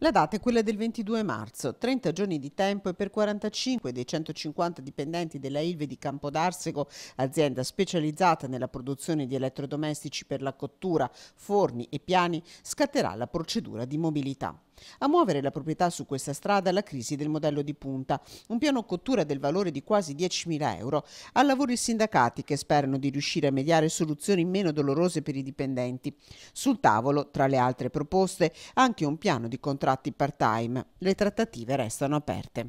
La data è quella del 22 marzo, 30 giorni di tempo e per 45 dei 150 dipendenti della Ilve di Campodarsego, azienda specializzata nella produzione di elettrodomestici per la cottura, forni e piani, scatterà la procedura di mobilità. A muovere la proprietà su questa strada la crisi del modello di punta, un piano cottura del valore di quasi 10.000 euro, a lavori sindacati che sperano di riuscire a mediare soluzioni meno dolorose per i dipendenti. Sul tavolo, tra le altre proposte, anche un piano di contratto contratti part-time. Le trattative restano aperte.